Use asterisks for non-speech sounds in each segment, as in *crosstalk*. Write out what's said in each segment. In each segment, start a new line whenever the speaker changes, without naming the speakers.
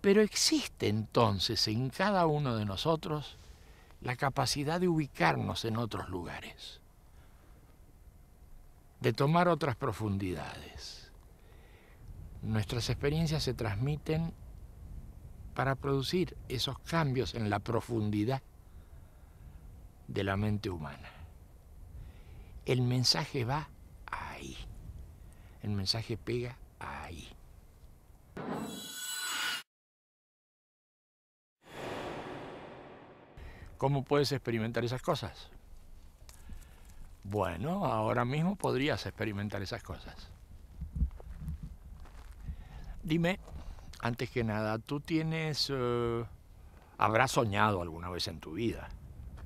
Pero existe entonces en cada uno de nosotros la capacidad de ubicarnos en otros lugares, de tomar otras profundidades. Nuestras experiencias se transmiten para producir esos cambios en la profundidad de la mente humana. El mensaje va ahí, el mensaje pega ahí. ¿Cómo puedes experimentar esas cosas? Bueno, ahora mismo podrías experimentar esas cosas. Dime, antes que nada, ¿tú tienes... Eh, habrás soñado alguna vez en tu vida?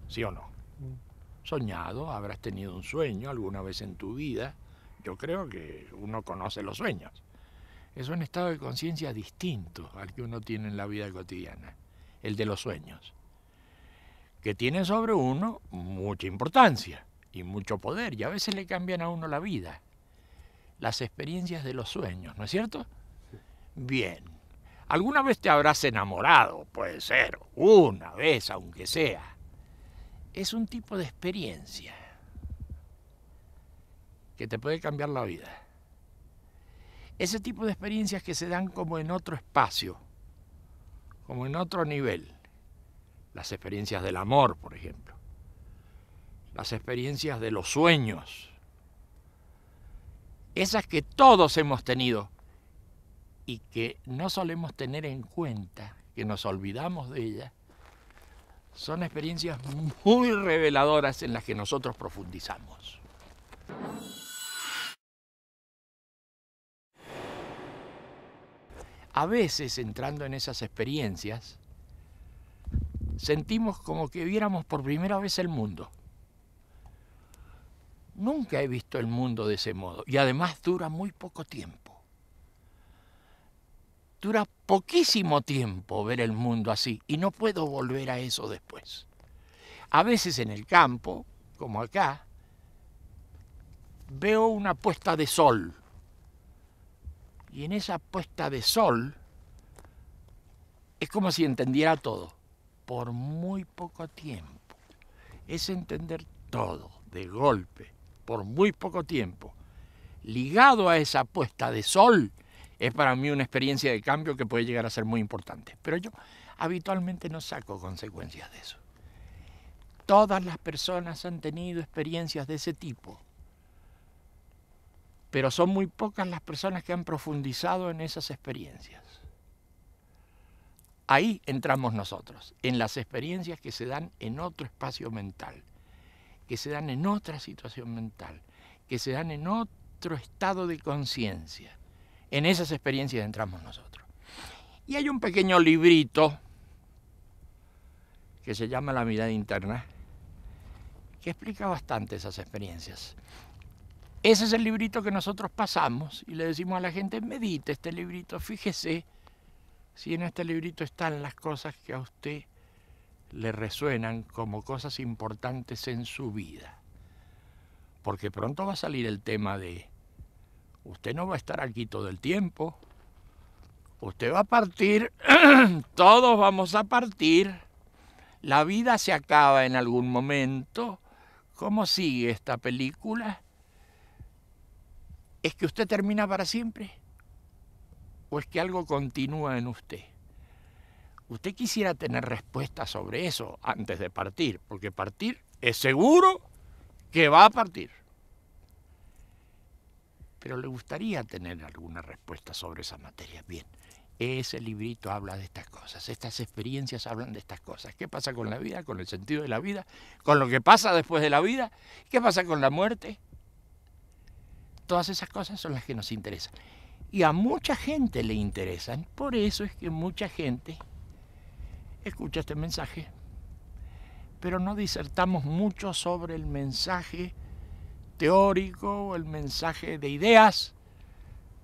¿Sí o no? Mm. Soñado, habrás tenido un sueño alguna vez en tu vida. Yo creo que uno conoce los sueños. Es un estado de conciencia distinto al que uno tiene en la vida cotidiana, el de los sueños que tiene sobre uno mucha importancia y mucho poder, y a veces le cambian a uno la vida, las experiencias de los sueños, ¿no es cierto? Bien, alguna vez te habrás enamorado, puede ser, una vez aunque sea. Es un tipo de experiencia que te puede cambiar la vida. Ese tipo de experiencias que se dan como en otro espacio, como en otro nivel las experiencias del amor, por ejemplo, las experiencias de los sueños, esas que todos hemos tenido y que no solemos tener en cuenta, que nos olvidamos de ellas, son experiencias muy reveladoras en las que nosotros profundizamos. A veces entrando en esas experiencias, sentimos como que viéramos por primera vez el mundo. Nunca he visto el mundo de ese modo y además dura muy poco tiempo. Dura poquísimo tiempo ver el mundo así y no puedo volver a eso después. A veces en el campo, como acá, veo una puesta de sol y en esa puesta de sol es como si entendiera todo por muy poco tiempo. Es entender todo de golpe, por muy poco tiempo. Ligado a esa puesta de sol, es para mí una experiencia de cambio que puede llegar a ser muy importante. Pero yo habitualmente no saco consecuencias de eso. Todas las personas han tenido experiencias de ese tipo, pero son muy pocas las personas que han profundizado en esas experiencias. Ahí entramos nosotros, en las experiencias que se dan en otro espacio mental, que se dan en otra situación mental, que se dan en otro estado de conciencia. En esas experiencias entramos nosotros. Y hay un pequeño librito que se llama La mirada interna, que explica bastante esas experiencias. Ese es el librito que nosotros pasamos y le decimos a la gente, medite este librito, fíjese si en este librito están las cosas que a usted le resuenan como cosas importantes en su vida. Porque pronto va a salir el tema de, usted no va a estar aquí todo el tiempo, usted va a partir, *clears throat* todos vamos a partir, la vida se acaba en algún momento, ¿cómo sigue esta película? ¿Es que usted termina para siempre? o es que algo continúa en usted? Usted quisiera tener respuestas sobre eso antes de partir, porque partir es seguro que va a partir. Pero le gustaría tener alguna respuesta sobre esa materia. Bien, ese librito habla de estas cosas, estas experiencias hablan de estas cosas. ¿Qué pasa con la vida, con el sentido de la vida, con lo que pasa después de la vida? ¿Qué pasa con la muerte? Todas esas cosas son las que nos interesan y a mucha gente le interesan. Por eso es que mucha gente escucha este mensaje, pero no disertamos mucho sobre el mensaje teórico o el mensaje de ideas,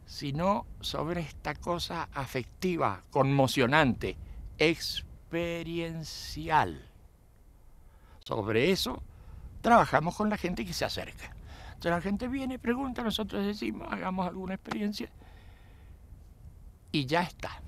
sino sobre esta cosa afectiva, conmocionante, experiencial. Sobre eso trabajamos con la gente que se acerca. Entonces la gente viene, pregunta, nosotros decimos, hagamos alguna experiencia y ya está.